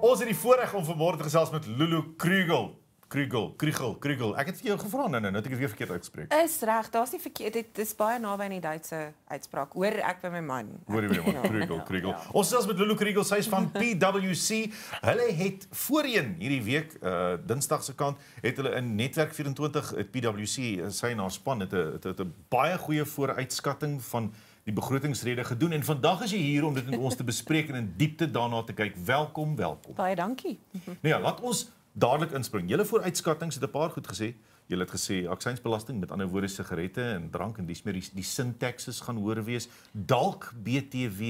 Ons het die voorreg om vanmôre te gesels met Lulu Krugel. Krugel, Krugel, Krugel. Ek het vir jou gevra nou nou, nou het ek weer verkeerd uitspreek. Is reg, daar's nie verkeerd dit is baie naby aan die Duitse uitspraak. Hoor ek by my man. Hoor jy by my man? Ja. Krugel, Krugel. Ja. Ons is met Lulu Krugel, sy is van PwC. Hulle het voorheen hierdie week uh eh, Dinsdag se kant het hulle in Netwerk 24 het PwC sy en haar span het 'n baie goeie vooruitskatting van die begrotingsrede gedoen en vandag is jy hier om dit met ons te bespreek en in diepte daarna te kyk. Welkom, welkom. Baie dankie. Nou ja, laat ons dadelik inspring. Julle vooruitskattinge het 'n paar goed gesê. Julle het gesê aksiesbelasting, met ander woorde sigarette en drank en dis meer die, die sintaksis gaan hoor wees. Dalk BTW,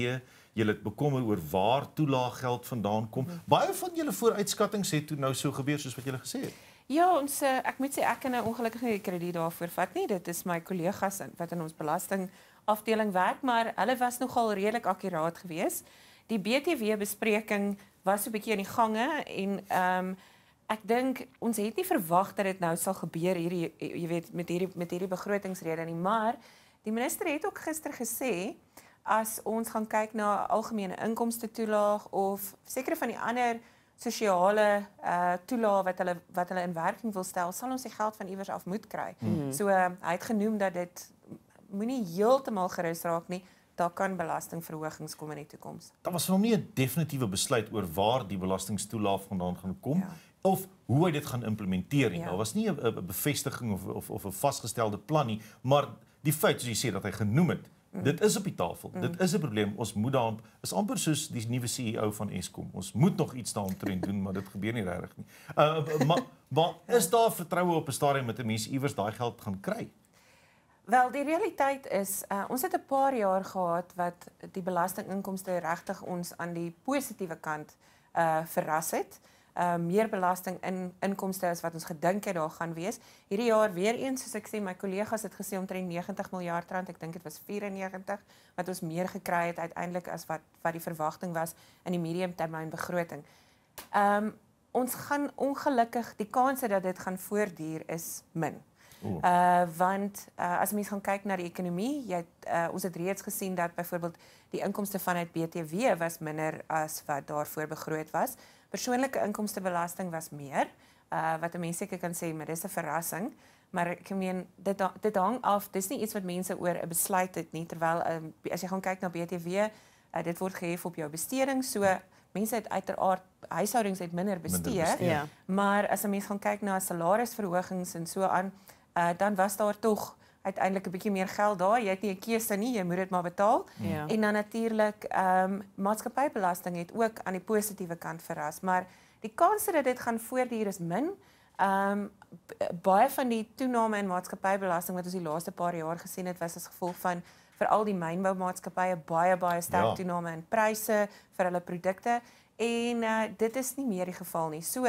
julle het bekommer oor waar toelaag geld vandaan kom. Mhm. Baie van julle vooruitskattinge het toe nou so gebeur soos wat julle gesê het. Ja, ons eh, ek moet sê ek kan nou ongelukkig nie krediet daarvoor vat nie. Dit is my kollegas wat in ons belasting afdeling werk, maar hulle was nogal redelik akuraat geweest. Die BTW bespreking was 'n bietjie in die gange en ehm um, ek dink ons het nie verwag dat dit nou sal gebeur hierdie jy weet met hierdie met hierdie begrotingsrede nie, maar die minister het ook gister gesê as ons gaan kyk na algemene inkomste toelaag of sekere van die ander sosiale uh eh, toelaag wat hulle wat hulle in werking wil stel, sal ons die geld van iewers af moet kry. Mm -hmm. So uh, hy het genoem dat dit moenie heeltemal gerus raak nie. Daar kan belastingverhogings kom in die toekoms. Daar was nog nie 'n definitiewe besluit oor waar die belastingstoelaaf vandaan gaan kom ja. of hoe hy dit gaan implementeer nie. Ja. Daar was nie 'n bevestiging of of of 'n vasgestelde plan nie, maar die feit soos jy sê dat hy genoem het Mm. Dit is op die tafel. Mm. Dit is 'n probleem. Ons moet daar is amper soos die nuwe CEO van Eskom. Ons moet nog iets daaroontrent doen, maar dit gebeur nie regtig nie. Uh maar ma, is daar vertroue op 'n stadium met 'n mens iewers daai geld gaan kry? Wel, die realiteit is uh, ons het 'n paar jaar gehad wat die belastinginkomste regtig ons aan die positiewe kant uh verras het. Uh meer belasting in inkomste as wat ons gedink het daar gaan wees. Hierdie jaar weer eens soos ek sê my kollegas het gesê omtrent 90 miljard rand, ek dink dit was 94 wat ons meer gekry het uiteindelik as wat wat die verwagting was in die mediumtermyn begroting. Um ons gaan ongelukkig die kanse dat dit gaan voortduur is min. Uh want uh, as mens gaan kyk na die ekonomie, jy het, uh, ons het reeds gesien dat byvoorbeeld die inkomste vanuit BTW was minder as wat daarvoor begroot was. Persoonlike inkomstebelasting was meer. Uh wat mense seker kan sê, maar dis 'n verrassing, maar ek meen dit dit hang af, dis nie iets wat mense oor 'n besluit het nie terwyl uh, as jy gaan kyk na BTW, uh, dit word gehef op jou besteding, so Mense het uiteraard huishoudings het minder bestee, minder bestee. Ja. maar as 'n mens gaan kyk na salarisverhogings en so aan, uh, dan was daar tog uiteindelik 'n bietjie meer geld daar. Jy het nie 'n keuse nie, jy moet dit maar betaal. Ja. En dan natuurlik ehm um, maatskappybelasting het ook aan die positiewe kant verras, maar die kans dat dit gaan voortduur is min. Ehm um, baie van die toename in maatskappybelasting wat ons die laaste paar jaar gesien het, was as gevolg van veral die mynboumaatskappye baie baie sterk ja. toename in pryse vir hulle produkte en uh, dit is nie meer die geval nie. So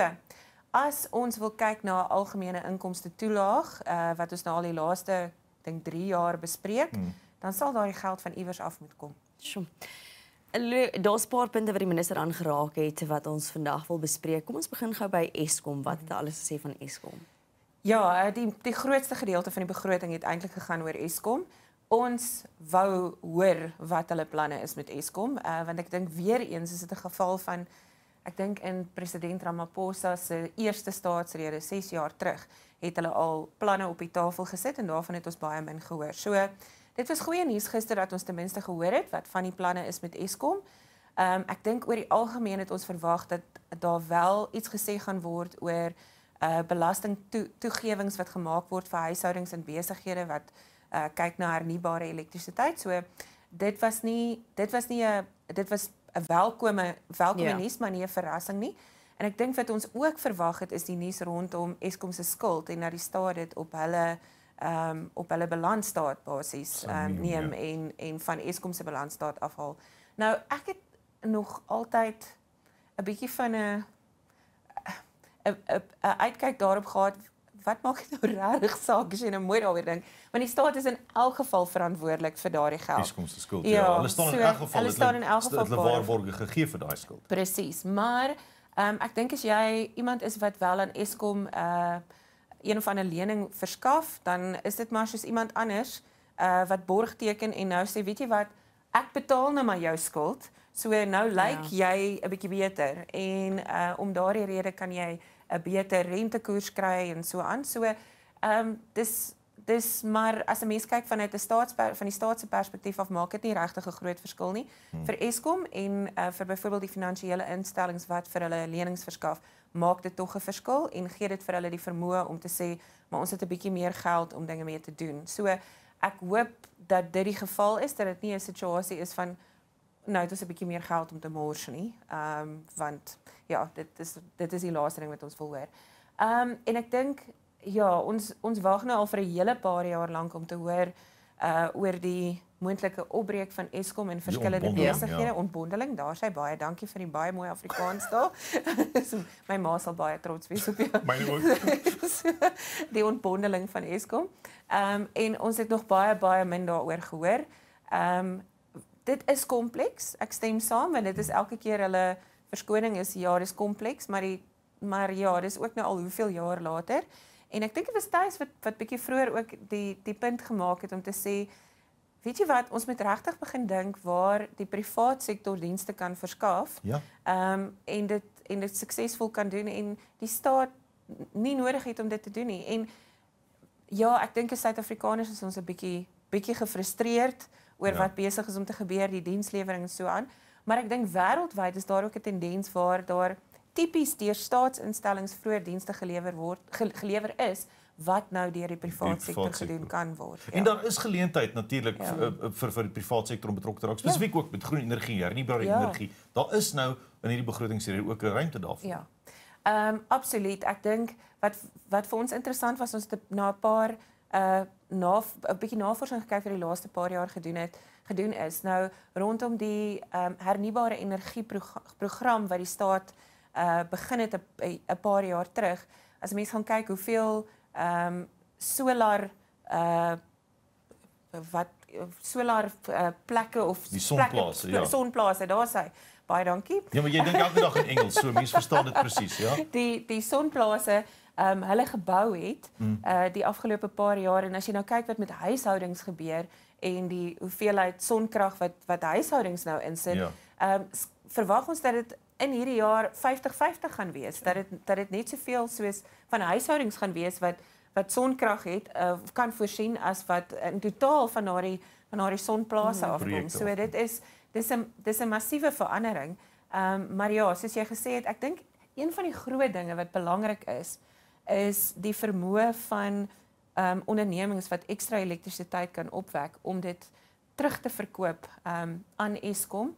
As ons wil kyk na 'n algemene inkomste toelaag, uh wat ons nou al die laaste dink 3 jaar bespreek, hmm. dan sal daai geld van iewers af moet kom. Sjoe. Daar's 'n paar punte wat die minister aangeraak het wat ons vandag wil bespreek. Kom ons begin gou by Eskom, wat het alles mhm. gesê van Eskom? Ja, eh, die die grootste gedeelte van die begroting het eintlik gegaan oor Eskom. Ons wou hoor wat hulle planne is met Eskom, uh, want ek dink weer eens is dit 'n geval van Ek dink in president Ramaphosa se eerste staatsrede 6 jaar terug het hulle al planne op die tafel gesit en daarvan het ons baie min gehoor. So dit was goeie nuus gister dat ons ten minste gehoor het wat van die planne is met Eskom. Ehm um, ek dink oor die algemeen het ons verwag dat daar wel iets gesê gaan word oor eh uh, belasting toegewings wat gemaak word vir huishoudings en besighede wat eh uh, kyk na hernubare elektrisiteit. So dit was nie dit was nie 'n dit was 'n welkome welkome yeah. Ja. nuus maar nie 'n verrassing nie. En ek dink wat ons ook verwag het is die nuus rondom Eskom se skuld en dat die staat dit op hulle ehm um, op hulle balansstaat basies um, neem yeah. Ja. en en van Eskom se balansstaat afhaal. Nou ek het nog altyd 'n bietjie van 'n 'n 'n uitkyk daarop gehad wat maak dit nou regtig saak as jy nou mooi daaroor dink? Want die staat is in elk geval verantwoordelik vir daardie geld. Fiskomste skuld. Ja, ja, hulle staan so, in elk geval. Hulle staan in elk geval. Hulle waarborge gegee vir daai skuld. Presies. Maar ehm um, ek dink as jy iemand is wat wel aan Eskom uh een of ander lening verskaf, dan is dit maar soos iemand anders uh wat borg teken en nou sê weet jy wat, ek betaal nou maar jou skuld. So nou ja. lyk like ja. jy 'n bietjie beter en uh om daardie rede kan jy 'n beter rentekoers kry en so aan. So ehm um, dis dis maar as 'n mens kyk vanuit 'n staats van die staatse perspektief af maak dit nie regtig 'n groot verskil nie hmm. vir Eskom en uh, vir byvoorbeeld die finansiële instellings wat vir hulle lenings verskaf maak dit tog 'n verskil en gee dit vir hulle die vermoë om te sê maar ons het 'n bietjie meer geld om dinge mee te doen. So ek hoop dat dit die geval is dat dit nie 'n situasie is van nou het ons 'n bietjie meer geld om te mors nie. Ehm um, want ja, dit is dit is die laaste ding wat ons wil hoor. Ehm um, en ek dink ja, ons ons wag nou al vir 'n hele paar jaar lank om te hoor uh oor die moontlike opbreek van Eskom en verskillende besighede ja. ontbondeling. Daar sê baie dankie vir die baie mooi Afrikaans taal. My ma sal baie trots wees op jou. My ook. die ontbondeling van Eskom. Ehm um, en ons het nog baie baie min daaroor gehoor. Ehm um, dit is kompleks. Ek stem saam want dit is elke keer hulle verskoning is ja, dis kompleks, maar die maar ja, dis ook nou al hoeveel jaar later. En ek dink dit was tyds wat wat bietjie vroeër ook die die punt gemaak het om te sê weet jy wat, ons moet regtig begin dink waar die privaat sektor dienste kan verskaaf. Ja. Ehm um, en dit en dit suksesvol kan doen en die staat nie nodig het om dit te doen nie. En ja, ek dink as Suid-Afrikaners is ons 'n bietjie bietjie gefrustreerd. Ehm oor ja. wat besig is om te gebeur die dienslewering en so aan maar ek dink wêreldwyd is daar ook 'n tendens waar daar tipies deur staatsinstellings vroeë dienste gelewer word gelewer is wat nou deur die privaat die sektor gedoen kan word. Ja. En daar is geleentheid natuurlik ja. vir eh, vir die privaat sektor om betrokke te raak spesifiek ja. ook met groen energie, hernubare ja. energie. Daar is nou in hierdie begrotingsrede ook 'n ruimte daarvoor. Ja. Ehm um, absoluut. Ek dink wat wat vir ons interessant was ons te, na 'n paar uh na 'n bietjie navorsing gekyk vir die laaste paar jaar gedoen het gedoen is nou rondom die um, ehm, hernubare energie program wat die staat uh, begin het 'n eh, paar jaar terug as mens gaan kyk hoeveel ehm um, solar uh, wat solar uh, plekke of die sonplase plek, ja sonplase daar sê baie dankie ja maar jy dink elke dag in Engels so mense verstaan dit presies ja die die sonplase um, hulle gebou het uh, die afgelope paar jaar en as jy nou kyk wat met huishoudings gebeur en die hoeveelheid sonkrag wat wat huishoudings nou insit ja. um, verwag ons dat dit in hierdie jaar 50-50 gaan wees dat dit dat dit net soveel soos van huishoudings gaan wees wat wat sonkrag het uh, kan voorsien as wat in totaal van daardie van daardie sonplase hmm. afkom so dit is dis 'n dis 'n massiewe verandering um, maar ja soos jy gesê het ek dink een van die groot dinge wat belangrik is uh, is die vermoë van ehm um, ondernemings wat ekstra elektrisiteit kan opwek om dit terug te verkoop ehm um, aan Eskom.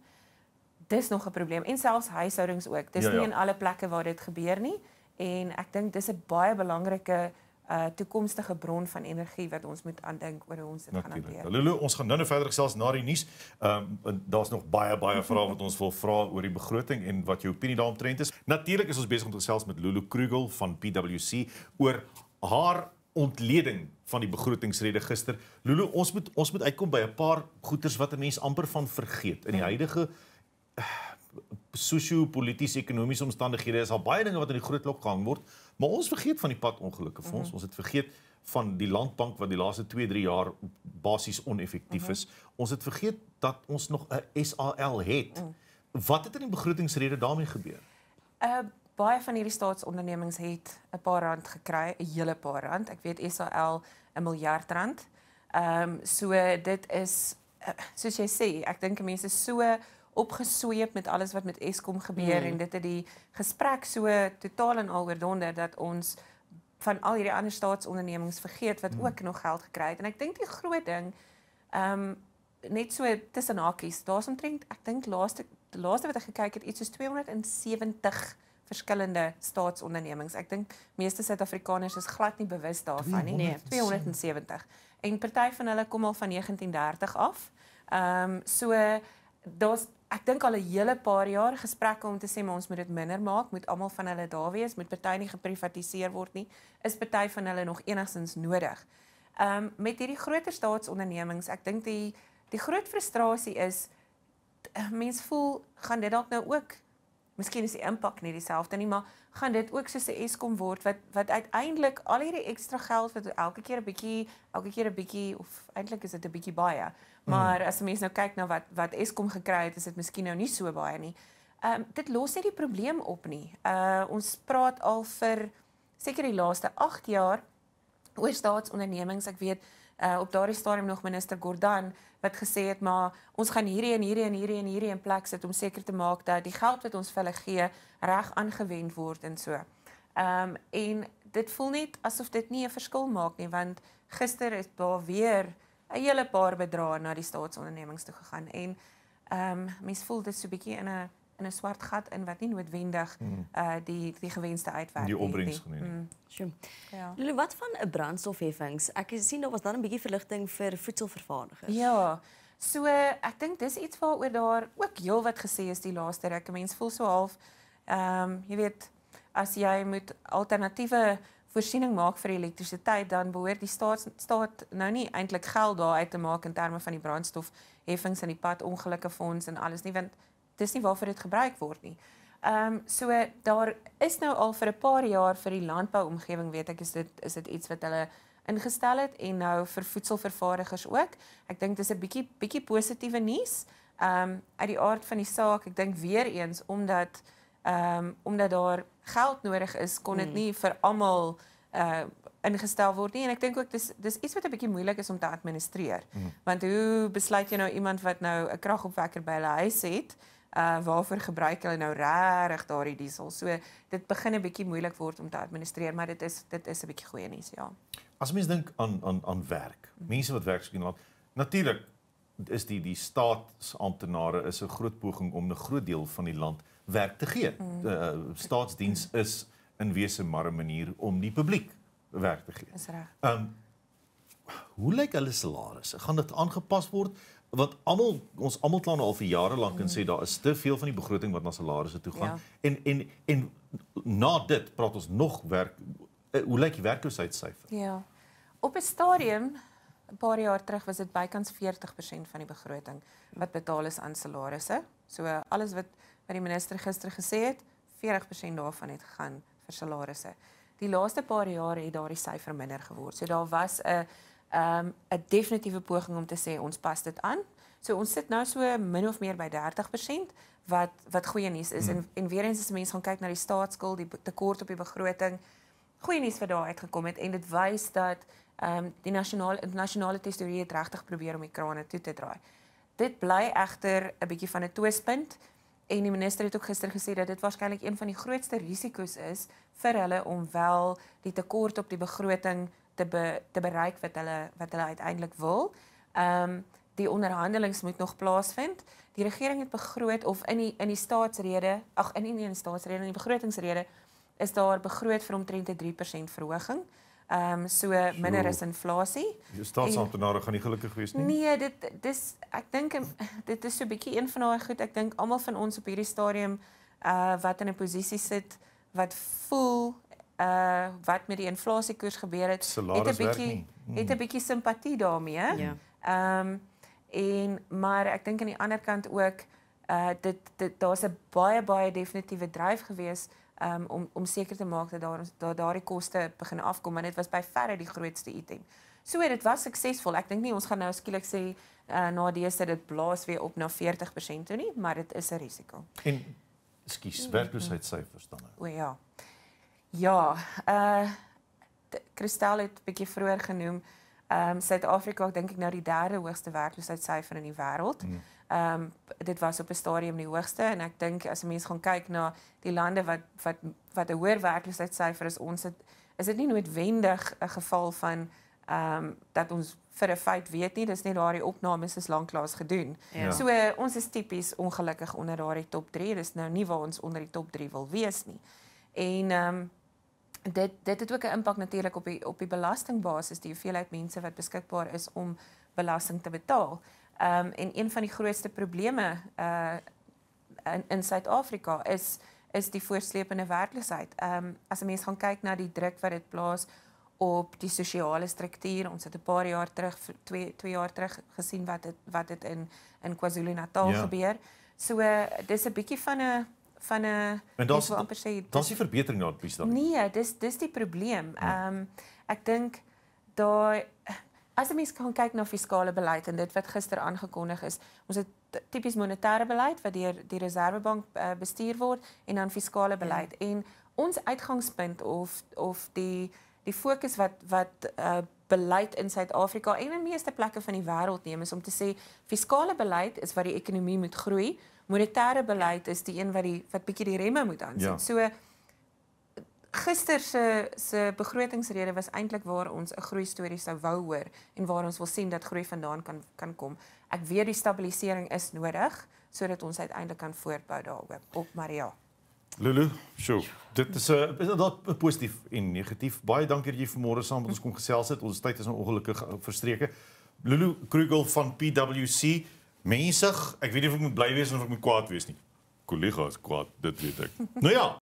Dis nog 'n probleem en selfs huishoudings ook. Dis ja, ja. nie in alle plekke waar dit gebeur nie en ek dink dis 'n baie belangrike uh toekomstige bron van energie wat ons moet aandink oor hoe ons dit gaan hanteer. Hallo, ons gaan nou-nou verder gesels na die nuus. Ehm um, daar's nog baie baie vrae wat ons wil vra oor die begroting en wat jou opinie daaromtrent is. Natuurlik is ons besig om te gesels met Lulu Krugel van PwC oor haar ontleding van die begrotingsrede gister. Lulu, ons moet ons moet uitkom by 'n paar goeters wat mense amper van vergeet in die ja. huidige uh, sosio-politiese ekonomiese omstandighede. Daar is al baie dinge wat in die groot klok gehang word. Maar ons vergeet van die padongelukke vir ons. Mm -hmm. Ons het vergeet van die landbank wat die laaste 2-3 jaar basies oneffektief mm -hmm. is. Mhm. Ons het vergeet dat ons nog 'n SAL het. Mm. Wat het in die begrotingsrede daarmee gebeur? Uh baie van hierdie staatsondernemings het 'n paar rand gekry, 'n hele paar rand. Ek weet SAL 'n miljard rand. Ehm um, so dit is eh, soos jy sê, ek dink mense so opgesweep met alles wat met Eskom gebeur mm. en dit het die gesprek so totaal en al oordonder dat ons van al hierdie ander staatsondernemings vergeet wat mm. ook nog geld gekry het. En ek dink die groot ding ehm um, net so tussen hakies, daar's omtrent ek dink laaste die laaste wat ek gekyk het iets soos 270 verskillende staatsondernemings. Ek dink meeste Suid-Afrikaners is glad nie bewus daarvan nie. Nee, 270. En party van hulle kom al van 1930 af. Ehm um, so daar's ek dink al 'n hele paar jaar gesprekke om te sê maar ons moet dit minder maak, moet almal van hulle daar wees, moet party nie geprivatiseer word nie, is party van hulle nog enigstens nodig. Ehm um, met hierdie groter staatsondernemings, ek dink die die groot frustrasie is mense voel gaan dit dalk nou ook Miskien is die impak nie dieselfde nie, maar gaan dit ook soos 'n Eskom word wat wat uiteindelik al hierdie ekstra geld wat elke keer 'n bietjie, elke keer 'n bietjie of eintlik is dit 'n bietjie baie. Mm. Maar mm. as 'n mens nou kyk na wat wat Eskom gekry het, is dit miskien nou nie so baie nie. Ehm um, dit los net die probleem op nie. Uh ons praat al vir seker die laaste 8 jaar oor staatsondernemings. Ek weet uh, op daardie stadium nog minister Gordhan wat gesê het maar ons gaan hierdie en hierdie en hierdie en hierdie in plek sit om seker te maak dat die geld wat ons vir hulle gee reg aangewend word en so. Ehm um, en dit voel net asof dit nie 'n verskil maak nie want gister het daar weer 'n hele paar bedrae na die staatsondernemings toe gegaan en ehm um, mense voel dit so bietjie in 'n in 'n swart gat in wat nie noodwendig mm. uh die die gewenste uitwerking die opbrengs geneem. Mm. Sure. Ja. Lule, wat van 'n brandstofheffings? Ek het sien daar was dan 'n bietjie verligting vir voedselvervaardigers. Ja. So ek dink dis iets waaroor daar ook heel wat gesê is die laaste ruk. Mense voel so half ehm um, jy weet as jy moet alternatiewe voorsiening maak vir elektrisiteit dan behoort die staat staat nou nie eintlik geld daar uit te maak in terme van die brandstofheffings en die pad ongelukkige fonds en alles nie want dis nie waarvoor dit gebruik word nie. Ehm um, so daar is nou al vir 'n paar jaar vir die landbouomgewing weet ek is dit is dit iets wat hulle ingestel het en nou vir voedselvervaardigers ook. Ek dink dis 'n bietjie bietjie positiewe nuus. Ehm um, uit die aard van die saak, ek dink weer eens omdat ehm um, omdat daar geld nodig is, kon dit mm. nie vir almal ehm uh, ingestel word nie en ek dink ook dis dis iets wat 'n bietjie moeilik is om te administreer. Mm. Want hoe besluit jy nou iemand wat nou 'n kragopwekker by hulle huis het? uh waarvoor gebruik hulle nou regtig daardie diesel? So dit begin 'n bietjie moeilik word om te administreer, maar dit is dit is 'n bietjie goeie nuus, ja. As mense dink aan aan aan werk, mense wat werk skien laat. Natuurlik is die die staatsamptenare is 'n groot poging om 'n groot deel van die land werk te gee. Mm. Die uh, eh, staatsdiens is in wese maar 'n manier om die publiek werk te gee. Is reg. Um hoe lyk hulle salarisse? Gaan dit aangepas word? Want almal ons almal kla nou al vir jare lank en mm. sê daar is te veel van die begroting wat na salarisse toe gaan. Ja. En en en na dit praat ons nog werk eh, hoe lyk die werkloosheidssyfer? Ja. Op 'n stadium 'n paar jaar terug was dit bykans 40% van die begroting wat betaal is aan salarisse. So alles wat wat die minister gister gesê het, 40% daarvan het gegaan vir salarisse. Die laaste paar jare het daardie syfer minder geword. So daar was 'n um, ehm, 'n definitiewe poging om te sê ons pas dit aan. So ons sit nou so min of meer by 30% wat wat goeie nuus is en en weer eens as mense gaan kyk na die staatsskuld, die tekort op die begroting, goeie nuus vir daai uitgekom het en dit wys dat ehm um, die nasionale internasionale teorie het regtig probeer om die krane toe te draai. Dit bly egter 'n bietjie van 'n twispunt en die minister het ook gister gesê dat dit waarskynlik een van die grootste risiko's is vir hulle om wel die tekort op die begroting te be, te bereik wat hulle wat hulle uiteindelik wil. Ehm um, die onderhandelinge moet nog plaasvind. Die regering het begroot of in die in die staatsrede, ag in nie in die staatsrede en die begrotingsrede is daar begroot vir omtrent 'n 3% verhoging. Ehm um, so minder is inflasie. Die staatsamptenare gaan nie gelukkig wees nie. Nee, dit dis ek dink dit is so 'n bietjie een van daai goed. Ek dink almal van ons op hierdie stadium uh wat in 'n posisie sit wat voel uh wat met die inflasiekoers gebeur het, Salaris het 'n bietjie mm. het 'n bietjie simpatie daarmee. Ja. Ehm yeah. um, en maar ek dink aan die ander kant ook uh dit dit daar's 'n baie baie definitiewe dryf gewees um, ehm, om om seker te maak dat daar daar daardie koste begin afkom en dit was by verre die grootste item. So dit was suksesvol. Ek dink nie ons gaan nou skielik sê uh na dese dit blaas weer op na 40% toe nie, maar dit is 'n risiko. En skus, werkloosheidssyfers dan nou. O ja. Ja, uh eh, Kristel het 'n bietjie vroeër genoem. Ehm um, Suid-Afrika dink ek nou die derde hoogste werkloosheidssyfer in die wêreld. Hmm. Ehm mm. um, dit was op 'n stadium die hoogste en ek dink as 'n mens gaan kyk na die lande wat wat wat 'n hoër werkloosheidssyfer is, ons het is dit nie noodwendig 'n geval van ehm um, dat ons vir 'n feit weet nie, dis net daardie opnames is lanklaas gedoen. Ja. So uh, ons is tipies ongelukkig onder daardie top 3. Dis nou nie waar ons onder die top 3 wil wees nie. En ehm um, dit dit het ook 'n impak natuurlik op die op die belastingbasis die hoeveelheid mense wat beskikbaar is om belasting te betaal. Ehm um, en een van die grootste probleme uh in in Suid-Afrika is is die voortsleepende werkloosheid. Ehm um, as 'n mens gaan kyk na die druk wat dit plaas op die sosiale struktuur. Ons het 'n paar jaar terug 2 2 jaar terug gesien wat het, wat dit in in KwaZulu-Natal ja. gebeur. So uh, dis 'n bietjie van 'n van 'n mens wat amper sê Dis die verbetering nou presies dan. Nee, dis dis die probleem. Ja. Ehm um, ek dink daai as jy mens kyk na fiskale beleid en dit wat gister aangekondig is, ons het tipies monetêre beleid wat deur die Reserwebank uh, eh, bestuur word en dan fiskale ja. beleid ja. en ons uitgangspunt of of die die fokus wat wat uh, beleid in Suid-Afrika en in meeste plekke van die wêreld neem is om te sê fiskale beleid is wat die ekonomie moet groei monetêre beleid is die een wat die wat bietjie die remme moet aansit. Ja. So gister se se begrotingsrede was eintlik waar ons 'n groei storie sou wou hoor en waar ons wil sien dat groei vandaan kan kan kom. Ek weet die stabilisering is nodig sodat ons uiteindelik kan voortbou daarop op Maria. Lulu, sjoe. Dit is 'n uh, is dit positief en negatief. Baie dankie dat jy vanmôre saam met ons kom gesels het. Ons tyd is nou ongelukkig eh, verstreke. Lulu Krugel van PwC mensig. Ek weet nie of ek moet bly wees of ek moet kwaad wees nie. Kollegas kwaad, dit weet ek. nou ja.